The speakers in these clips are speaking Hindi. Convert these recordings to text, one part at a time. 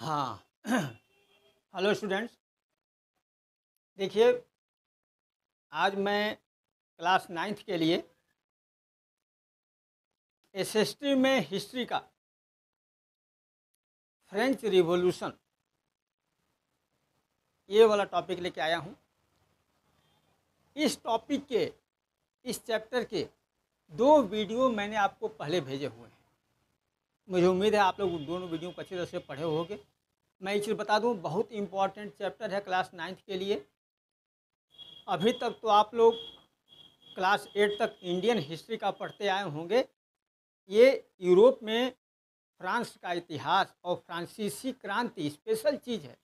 हाँ हेलो स्टूडेंट्स देखिए आज मैं क्लास नाइन्थ के लिए एसएसटी में हिस्ट्री का फ्रेंच रिवॉल्यूशन ये वाला टॉपिक लेके आया हूँ इस टॉपिक के इस चैप्टर के दो वीडियो मैंने आपको पहले भेजे हुए हैं मुझे उम्मीद है आप लोग दोनों वीडियो को अच्छी तरह से पढ़े गए मैं ये चीज़ बता दूँ बहुत इम्पॉर्टेंट चैप्टर है क्लास नाइन्थ के लिए अभी तक तो आप लोग क्लास एट तक इंडियन हिस्ट्री का पढ़ते आए होंगे ये यूरोप में फ्रांस का इतिहास और फ्रांसीसी क्रांति स्पेशल चीज़ है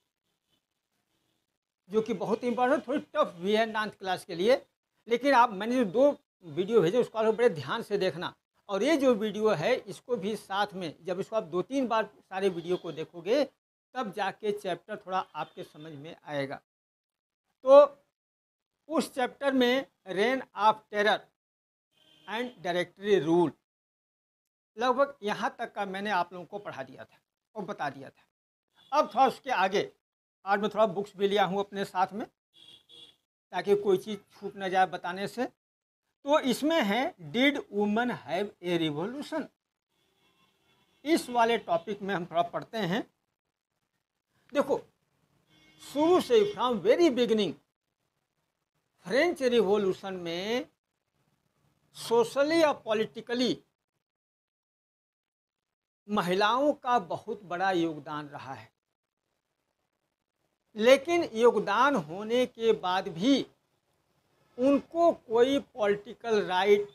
जो कि बहुत इम्पोर्टेंट थोड़ी टफ भी है नाइन्थ क्लास के लिए लेकिन आप मैंने जो दो वीडियो भेजे उसको आप बड़े ध्यान से देखना और ये जो वीडियो है इसको भी साथ में जब इसको आप दो तीन बार सारे वीडियो को देखोगे तब जाके चैप्टर थोड़ा आपके समझ में आएगा तो उस चैप्टर में reign of terror and directory rule लगभग यहाँ तक का मैंने आप लोगों को पढ़ा दिया था और बता दिया था अब थोड़ा उसके आगे आज मैं थोड़ा बुक्स भी लिया हूँ अपने साथ में ताकि कोई चीज़ छूट ना जाए बताने से तो इसमें है did women have a revolution इस वाले टॉपिक में हम थोड़ा पढ़ते हैं देखो शुरू से from very beginning French revolution में सोशली या पॉलिटिकली महिलाओं का बहुत बड़ा योगदान रहा है लेकिन योगदान होने के बाद भी उनको कोई पॉलिटिकल राइट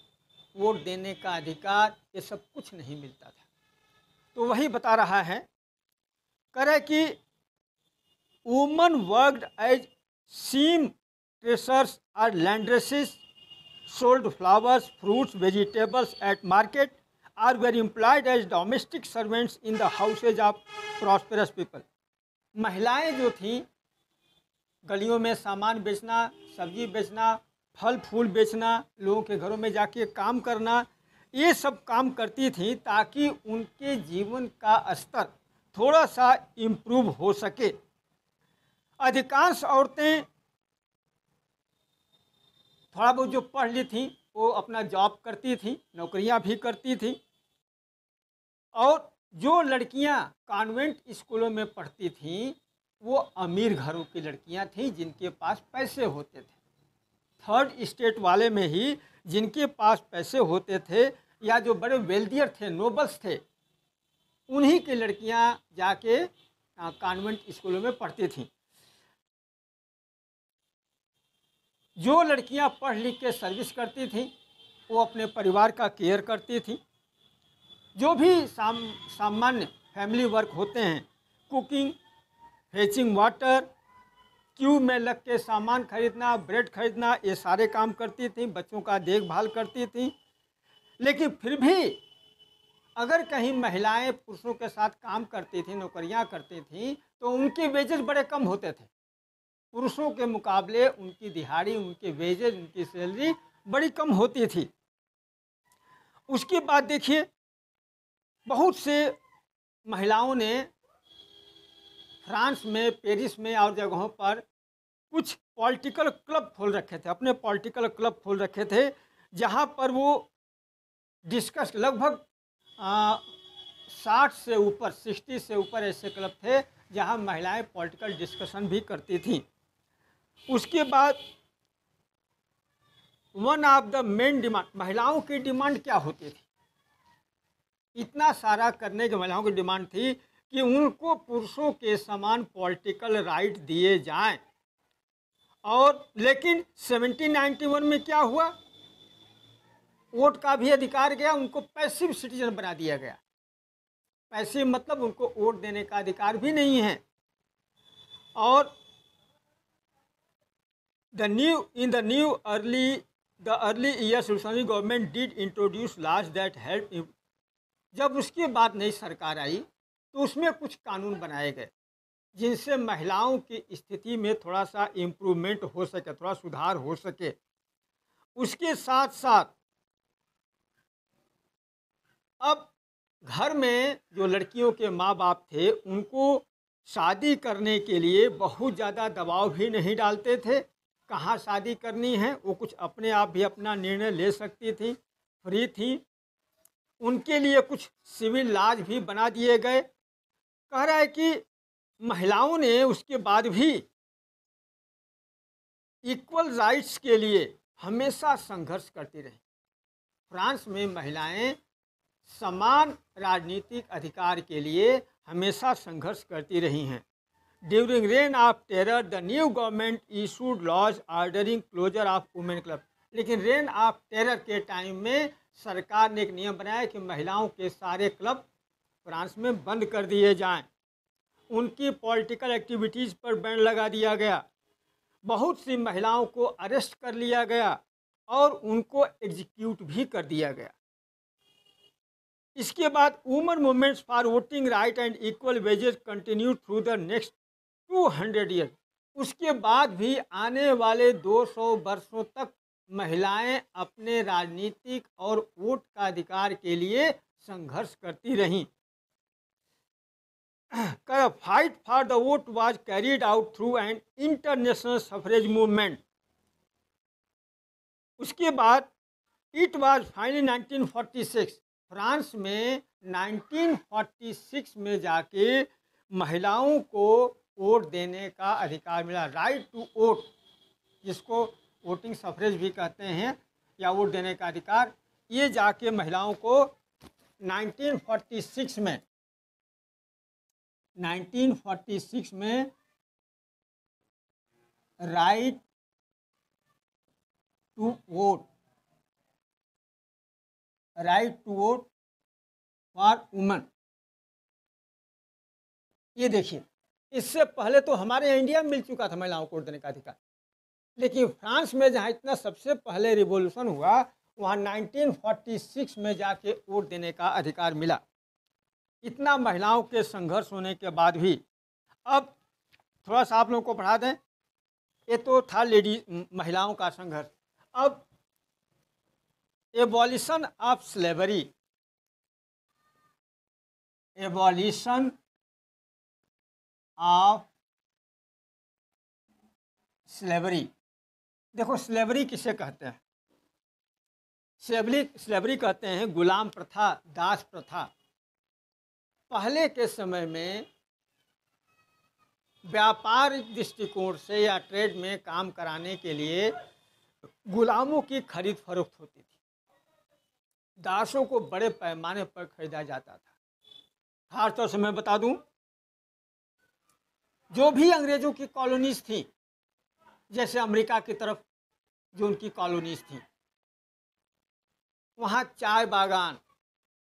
वोट देने का अधिकार ये सब कुछ नहीं मिलता था तो वही बता रहा है करे कि women worked as seamstresses और laundresses sold flowers fruits vegetables at market or were employed as domestic servants in the houses of prosperous people महिलाएं जो थीं गलियों में सामान बेचना सब्जी बेचना फल फूल बेचना लोगों के घरों में जाके काम करना ये सब काम करती थी ताकि उनके जीवन का स्तर थोड़ा सा इम्प्रूव हो सके अधिकांश औरतें थोड़ा बहुत जो पढ़ ली थी वो अपना जॉब करती थी नौकरियां भी करती थी और जो लड़कियां कॉन्वेंट स्कूलों में पढ़ती थीं वो अमीर घरों की लड़कियां थीं जिनके पास पैसे होते थे थर्ड स्टेट वाले में ही जिनके पास पैसे होते थे या जो बड़े वेल्दियर थे नोबल्स थे उन्हीं की लड़कियां जाके कॉन्वेंट स्कूलों में पढ़ती थीं जो लड़कियां पढ़ लिख के सर्विस करती थीं वो अपने परिवार का केयर करती थीं जो भी साम सामान्य फैमिली वर्क होते हैं कुकिंग फेचिंग वाटर क्यू में लग के सामान खरीदना ब्रेड खरीदना ये सारे काम करती थी बच्चों का देखभाल करती थी लेकिन फिर भी अगर कहीं महिलाएं पुरुषों के साथ काम करती थी नौकरियां करती थी तो उनके वेजेज बड़े कम होते थे पुरुषों के मुकाबले उनकी दिहाड़ी उनके वेजेज उनकी सैलरी बड़ी कम होती थी उसके बाद देखिए बहुत से महिलाओं ने फ्रांस में पेरिस में और जगहों पर कुछ पॉलिटिकल क्लब खोल रखे थे अपने पॉलिटिकल क्लब खोल रखे थे जहाँ पर वो डिस्कस लगभग साठ से ऊपर सिक्सटी से ऊपर ऐसे क्लब थे जहाँ महिलाएं पॉलिटिकल डिस्कशन भी करती थीं उसके बाद one of the main demand महिलाओं की डिमांड क्या होती थी इतना सारा करने की महिलाओं की डिमांड थी कि उनको पुरुषों के समान पॉलिटिकल राइट दिए जाएं और लेकिन 1791 में क्या हुआ वोट का भी अधिकार गया उनको पैसिव सिटीजन बना दिया गया पैसिव मतलब उनको वोट देने का अधिकार भी नहीं है और the new in the new early the early year government did introduce laws that help जब उसके बाद नई सरकार आई तो उसमें कुछ कानून बनाए गए जिनसे महिलाओं की स्थिति में थोड़ा सा इम्प्रूवमेंट हो सके थोड़ा सुधार हो सके उसके साथ साथ अब घर में जो लड़कियों के माँ बाप थे उनको शादी करने के लिए बहुत ज़्यादा दबाव भी नहीं डालते थे कहाँ शादी करनी है वो कुछ अपने आप भी अपना निर्णय ले सकती थी फ्री थी उनके लिए कुछ सिविल लाज भी बना दिए गए कह रहा है कि महिलाओं ने उसके बाद भी इक्वल राइट्स के लिए हमेशा संघर्ष करती रही फ्रांस में महिलाएं समान राजनीतिक अधिकार के लिए हमेशा संघर्ष करती रही हैं during reign of terror the new government issued laws ordering closure of women club लेकिन रेन ऑफ टेरर के टाइम में सरकार ने एक नियम बनाया कि महिलाओं के सारे क्लब फ्रांस में बंद कर दिए जाएं। उनकी पॉलिटिकल एक्टिविटीज़ पर बैन लगा दिया गया बहुत सी महिलाओं को अरेस्ट कर लिया गया और उनको एग्जीक्यूट भी कर दिया गया इसके बाद women movements for voting right and equal wages continue through the next two hundred year उसके बाद भी आने वाले 200 वर्षों तक महिलाएं अपने राजनीतिक और वोट का अधिकार के लिए संघर्ष करती रहीं कर fight for the vote was carried out through an international suffrage movement उसके बाद इट वाज फाइनली 1946 फ्रांस में 1946 में जाके महिलाओं को वोट देने का अधिकार मिला राइट टू वोट जिसको वोटिंग सफरेज भी कहते हैं या वोट देने का अधिकार ये जाके महिलाओं को 1946 में 1946 में right to vote right to vote for women ये देखिए इससे पहले तो हमारे इंडिया में मिल चुका था महिलाओं को वोट देने का अधिकार लेकिन फ्रांस में जहाँ इतना सबसे पहले रिवोल्यूशन हुआ वहाँ 1946 में जाके वोट देने का अधिकार मिला इतना महिलाओं के संघर्ष होने के बाद भी अब थोड़ा सा आप लोगों को पढ़ा दें ये तो था लेडी महिलाओं का संघर्ष अब abolition of slavery abolition of slavery देखो स्लेवरी किसे कहते हैं स्लेवरी स्लेवरी कहते हैं गुलाम प्रथा दास प्रथा पहले के समय में व्यापारिक दृष्टिकोण से या ट्रेड में काम कराने के लिए गुलामों की खरीद फरोख्त होती थी दासों को बड़े पैमाने पर खरीदा जाता था खासतौर से मैं बता दूं जो भी अंग्रेजों की कॉलोनीज थी जैसे अमेरिका की तरफ जो उनकी कॉलोनीज थी वहाँ चाय बागान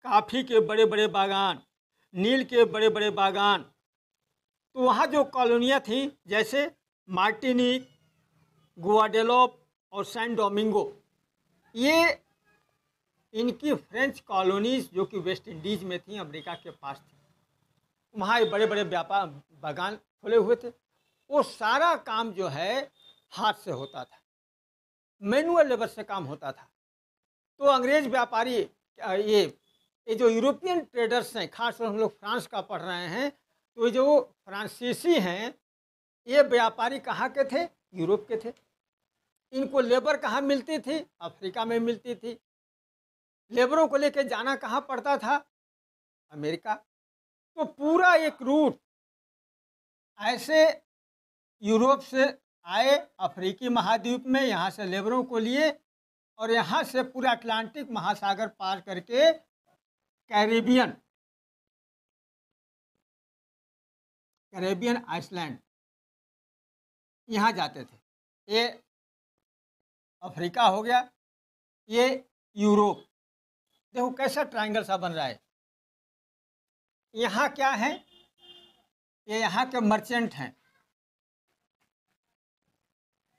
काफ़ी के बड़े बड़े बागान नील के बड़े बड़े बागान तो वहाँ जो कॉलोनियाँ थीं जैसे मार्टिनिक गुआडेलोप और सैन डोमिंगो ये इनकी फ्रेंच कॉलोनीज जो कि वेस्ट इंडीज़ में थी अमेरिका के पास थी वहाँ ये बड़े बड़े व्यापार बागान खुले हुए थे वो सारा काम जो है हाथ से होता था मैनुअल लेबर से काम होता था तो अंग्रेज़ व्यापारी ये ये जो यूरोपियन ट्रेडर्स हैं खासकर हम लोग फ्रांस का पढ़ रहे हैं तो जो फ्रांसीसी हैं ये व्यापारी कहाँ के थे यूरोप के थे इनको लेबर कहाँ मिलती थी अफ्रीका में मिलती थी लेबरों को लेके जाना कहाँ पड़ता था अमेरिका तो पूरा एक रूट ऐसे यूरोप से आए अफ्रीकी महाद्वीप में यहाँ से लेबरों को लिए और यहाँ से पूरा अटलांटिक महासागर पार करके कैरेबियन कैरेबियन आइसलैंड यहाँ जाते थे ये अफ्रीका हो गया ये यूरोप देखो कैसा ट्रायंगल सा बन रहा है यहाँ क्या है ये यहाँ के मर्चेंट हैं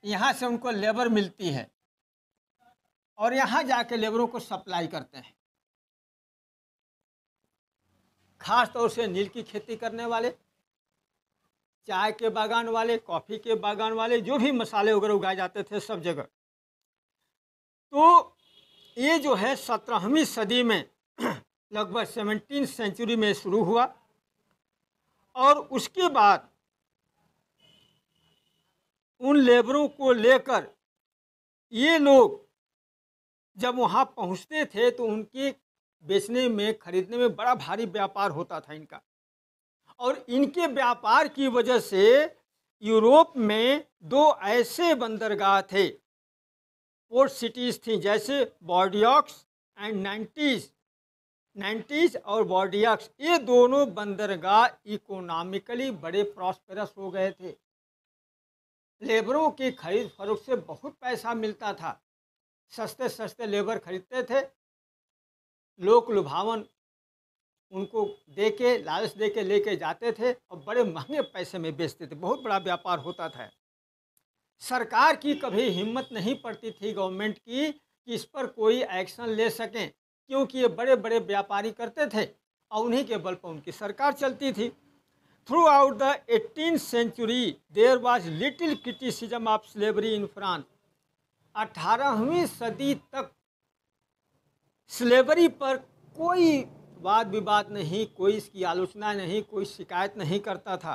यहाँ से उनको लेबर मिलती है और यहाँ जाके लेबरों को सप्लाई करते हैं खास तौर से नील की खेती करने वाले चाय के बागान वाले कॉफ़ी के बागान वाले जो भी मसाले वगैरह उगाए जाते थे सब जगह तो ये जो है सत्रहवीं सदी में लगभग सेवनटीन सेंचुरी में शुरू हुआ और उसके बाद उन लेबरों को लेकर ये लोग जब वहाँ पहुँचते थे तो उनके बेचने में खरीदने में बड़ा भारी व्यापार होता था इनका और इनके व्यापार की वजह से यूरोप में दो ऐसे बंदरगाह थे पोर्ट सिटीज़ थी जैसे बॉडियॉक्स एंड नाइन्टीज़ नाइन्टीज़ और बॉडियॉक्स ये दोनों बंदरगाह इकोनॉमिकली बड़े प्रॉस्पेरस हो गए थे लेबरों की खरीद फरोख से बहुत पैसा मिलता था सस्ते सस्ते लेबर खरीदते थे लोक लुभावन उनको दे के लालच दे के लेके जाते थे और बड़े महंगे पैसे में बेचते थे बहुत बड़ा व्यापार होता था सरकार की कभी हिम्मत नहीं पड़ती थी गवर्नमेंट की कि इस पर कोई एक्शन ले सकें क्योंकि ये बड़े बड़े व्यापारी करते थे और उन्हीं के बल पर उनकी सरकार चलती थी throughout the eighteen century there was little criticism of slavery in France अठारहवीं सदी तक स्लेवरी पर कोई वाद विवाद नहीं कोई इसकी आलोचना नहीं कोई शिकायत नहीं करता था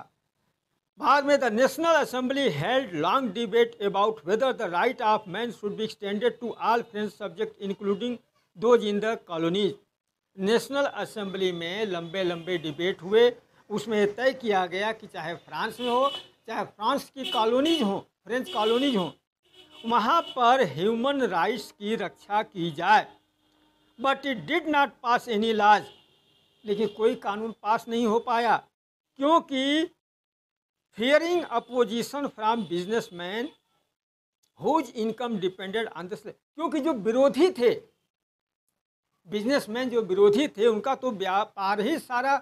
बाद में the national assembly held long debate about whether the right of man should be extended to all French subject including those in the colonies national assembly में लंबे लंबे डिबेट हुए उसमें तय किया गया कि चाहे फ्रांस में हो चाहे फ्रांस की कॉलोनीज हों फ्रेंच कॉलोनीज हों वहाँ पर ह्यूमन राइट्स की रक्षा की जाए but it did not pass any laws लेकिन कोई कानून पास नहीं हो पाया क्योंकि fearing opposition from man whose income depended on this क्योंकि जो विरोधी थे बिजनेसमैन जो विरोधी थे उनका तो व्यापार ही सारा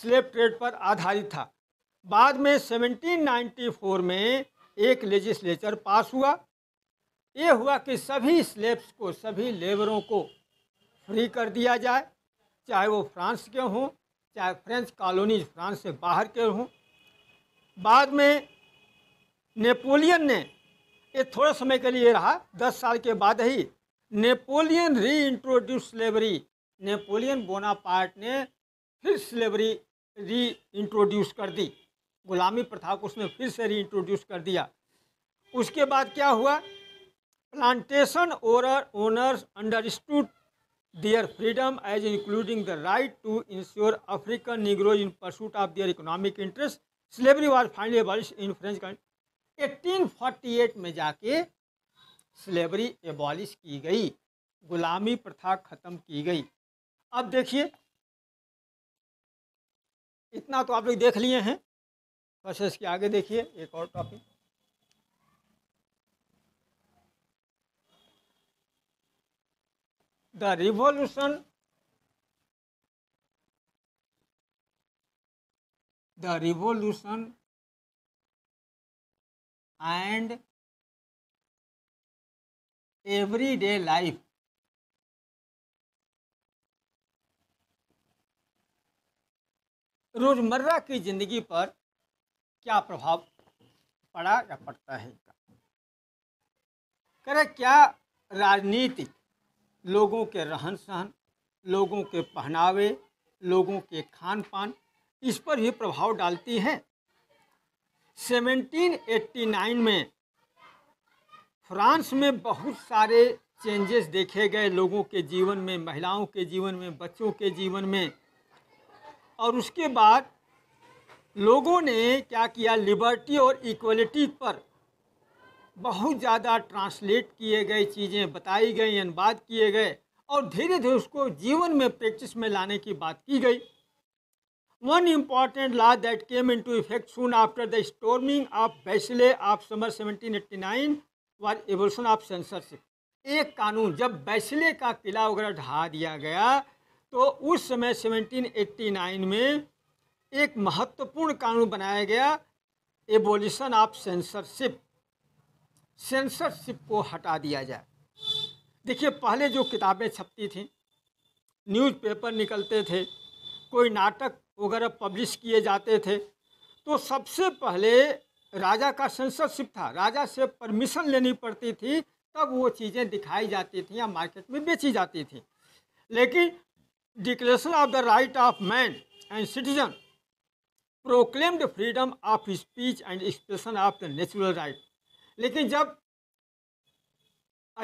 स्लेब ट्रेड पर आधारित था बाद में 1794 में एक लेजिस्लेचर पास हुआ ये हुआ कि सभी स्लेब्स को सभी लेबरों को फ्री कर दिया जाए चाहे वो फ्रांस के हों चाहे फ्रेंच कॉलोनी फ्रांस से बाहर के हों बाद में नेपोलियन ने ये थोड़े समय के लिए रहा दस साल के बाद ही Napoleon reintroduce slavery Napoleon Bonaparte ने फिर स्लेवरी री इंट्रोड्यूस कर दी गुलामी प्रथा को उसने फिर से री इंट्रोड्यूस कर दिया उसके बाद क्या हुआ plantation owner owners understood their freedom as including the right to ensure African Negroes in pursuit of their economic interests. Slavery was finally abolished in French country. 1848 में जाके स्लेवरी एबॉलिश की गई गुलामी प्रथा खत्म की गई अब देखिए इतना तो आप लोग देख लिए हैं प्रोसेस के आगे देखिए एक और topic the revolution the revolution and everyday life रोजमर्रा की जिंदगी पर क्या प्रभाव पड़ा या पड़ता है करें क्या राजनीतिक लोगों के रहन सहन लोगों के पहनावे लोगों के खान पान इस पर ही प्रभाव डालती है 1789 में फ्रांस में बहुत सारे चेंजेस देखे गए लोगों के जीवन में महिलाओं के जीवन में बच्चों के जीवन में और उसके बाद लोगों ने क्या किया लिबर्टी और इक्वलिटी पर बहुत ज़्यादा ट्रांसलेट किए गए चीज़ें बताई गई अनुवाद किए गए और धीरे धीरे उसको जीवन में प्रैक्टिस में लाने की बात की गई one important law that came into effect soon after the storming of Bastille of summer 1789 was abolition of censorship एक कानून जब बैसले का किला वगैरह ढहा दिया गया तो उस समय 1789 में एक महत्वपूर्ण कानून बनाया गया एवोल्यूशन ऑफ सेंसरशिप सेंसरशिप को हटा दिया जाए देखिए पहले जो किताबें छपती थीं न्यूज़पेपर निकलते थे कोई नाटक वगैरह पब्लिश किए जाते थे तो सबसे पहले राजा का सेंसरशिप था राजा से परमिशन लेनी पड़ती थी तब वो चीज़ें दिखाई जाती थी या मार्केट में बेची जाती थी लेकिन declaration of the right of man and citizen proclaimed freedom of speech and expression of the natural right लेकिन जब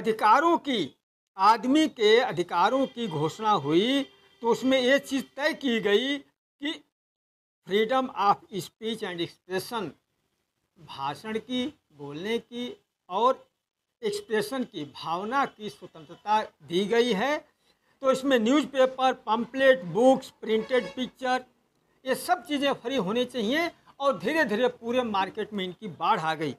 अधिकारों की आदमी के अधिकारों की घोषणा हुई तो उसमें ये चीज़ तय की गई कि freedom of speech and expression भाषण की बोलने की और एक्सप्रेशन की भावना की स्वतंत्रता दी गई है तो इसमें newspaper pamphlet books printed picture ये सब चीज़ें फ्री होनी चाहिए और धीरे धीरे पूरे मार्केट में इनकी बाढ़ आ गई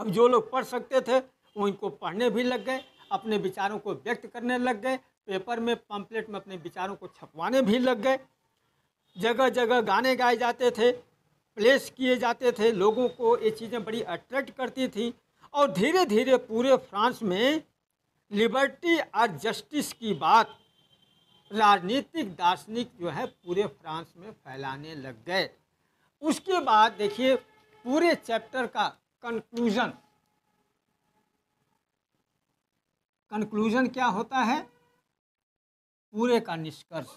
अब जो लोग पढ़ सकते थे वो इनको पढ़ने भी लग गए अपने विचारों को व्यक्त करने लग गए पेपर में पम्पलेट में अपने विचारों को छपवाने भी लग गए जगह जगह गाने गाए जाते थे प्लेस किए जाते थे लोगों को ये चीज़ें बड़ी अट्रैक्ट करती थी और धीरे धीरे पूरे फ्रांस में लिबर्टी और जस्टिस की बात राजनीतिक दार्शनिक जो है पूरे फ्रांस में फैलाने लग गए उसके बाद देखिए पूरे चैप्टर का कंक्लूजन कंक्लूजन क्या होता है पूरे का निष्कर्ष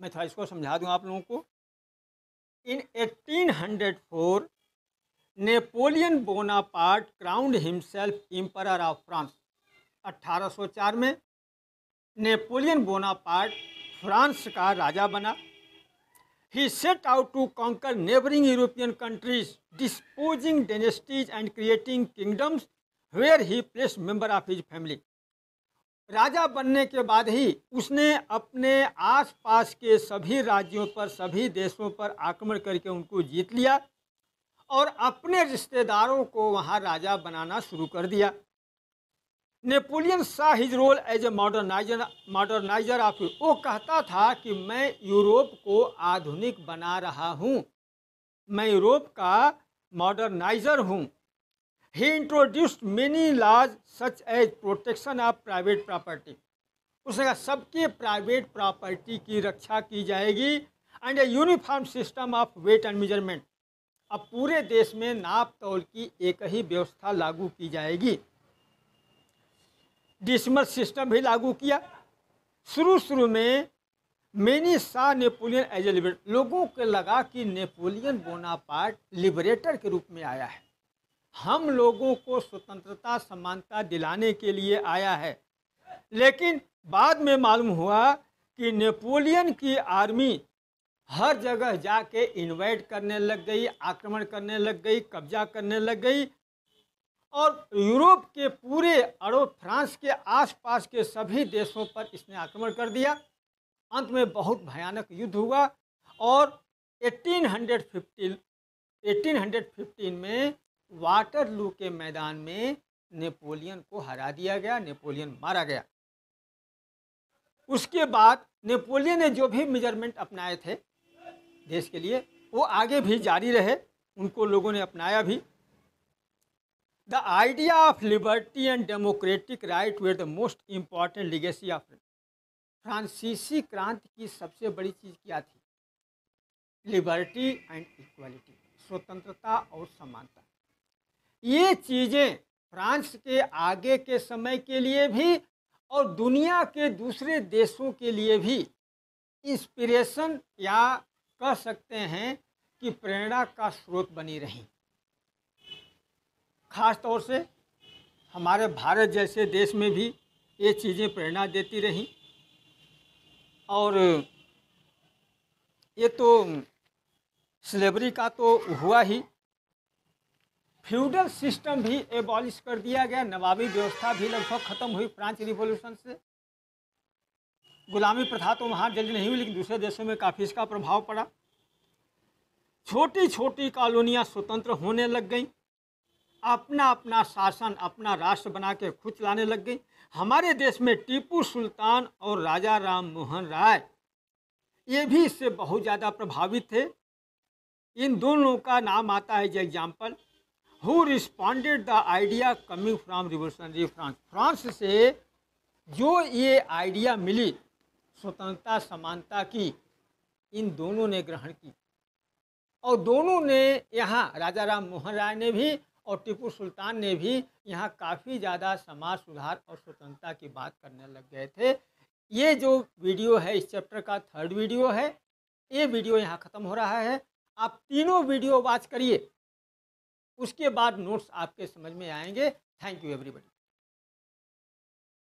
मैं थोड़ा इसको समझा दूं आप लोगों को in 1804 Napoleon Bonaparte crowned himself emperor of France 1804 में नेपोलियन बोनापार्ट फ्रांस का राजा बना he set out to conquer neighboring European countries, disposing dynasties and creating kingdoms where he placed member of his family. राजा बनने के बाद ही उसने अपने आसपास के सभी राज्यों पर सभी देशों पर आक्रमण करके उनको जीत लिया और अपने रिश्तेदारों को वहाँ राजा बनाना शुरू कर दिया Napoleon saw his role as a moderniser moderniser of वो कहता था कि मैं यूरोप को आधुनिक बना रहा हूँ मैं यूरोप का मॉडर्नाइजर हूँ he introduced many laws such as protection of private property उसने कहा सबके प्राइवेट प्रॉपर्टी की रक्षा की जाएगी and a uniform system of weight and measurement अब पूरे देश में नाप तौल की एक ही व्यवस्था लागू की जाएगी डिसमल सिस्टम भी लागू किया शुरू शुरू में मैनी सा नेपोलियन एज ए लोगों को लगा कि नेपोलियन बोनापार्ट लिबरेटर के रूप में आया है हम लोगों को स्वतंत्रता समानता दिलाने के लिए आया है लेकिन बाद में मालूम हुआ कि नेपोलियन की आर्मी हर जगह जाके इन्वाइट करने लग गई आक्रमण करने लग गई कब्जा करने लग गई और यूरोप के पूरे अरब फ्रांस के आसपास के सभी देशों पर इसने आक्रमण कर दिया अंत में बहुत भयानक युद्ध हुआ और 1815 1815 में वाटरलू के मैदान में नेपोलियन को हरा दिया गया नेपोलियन मारा गया उसके बाद नेपोलियन ने जो भी मेजरमेंट अपनाए थे देश के लिए वो आगे भी जारी रहे उनको लोगों ने अपनाया भी the idea of liberty and democratic right were the most important legacy of फ्रांसीसी क्रांति की सबसे बड़ी चीज़ क्या थी लिबर्टी एंड इक्वलिटी स्वतंत्रता और समानता ये चीज़ें फ्रांस के आगे के समय के लिए भी और दुनिया के दूसरे देशों के लिए भी इंस्पिरेशन या कह सकते हैं कि प्रेरणा का स्रोत बनी रही ख़ास तौर से हमारे भारत जैसे देश में भी ये चीज़ें प्रेरणा देती रहीं और ये तो स्लेवरी का तो हुआ ही फ्यूडल सिस्टम भी एबॉलिश कर दिया गया नवाबी व्यवस्था भी लगभग ख़त्म हुई फ्रांस रिवोल्यूशन से गुलामी प्रथा तो वहाँ जल्दी नहीं हुई लेकिन दूसरे देशों में काफ़ी इसका प्रभाव पड़ा छोटी छोटी कॉलोनियाँ स्वतंत्र होने लग गईं अपना अपना शासन अपना राष्ट्र बना के खुद चलाने लग गई हमारे देश में टीपू सुल्तान और राजा राम मोहन राय ये भी इससे बहुत ज़्यादा प्रभावित थे इन दोनों का नाम आता है जो example who responded the idea coming from revolutionary France France से जो ये आइडिया मिली स्वतंत्रता समानता की इन दोनों ने ग्रहण की और दोनों ने यहाँ राजा राम मोहन राय ने भी और टीपू सुल्तान ने भी यहाँ काफ़ी ज़्यादा समाज सुधार और स्वतंत्रता की बात करने लग गए थे ये जो वीडियो है इस चैप्टर का थर्ड वीडियो है ये वीडियो यहाँ ख़त्म हो रहा है आप तीनों वीडियो वाच करिए उसके बाद नोट्स आपके समझ में आएंगे थैंक यू एवरीबडी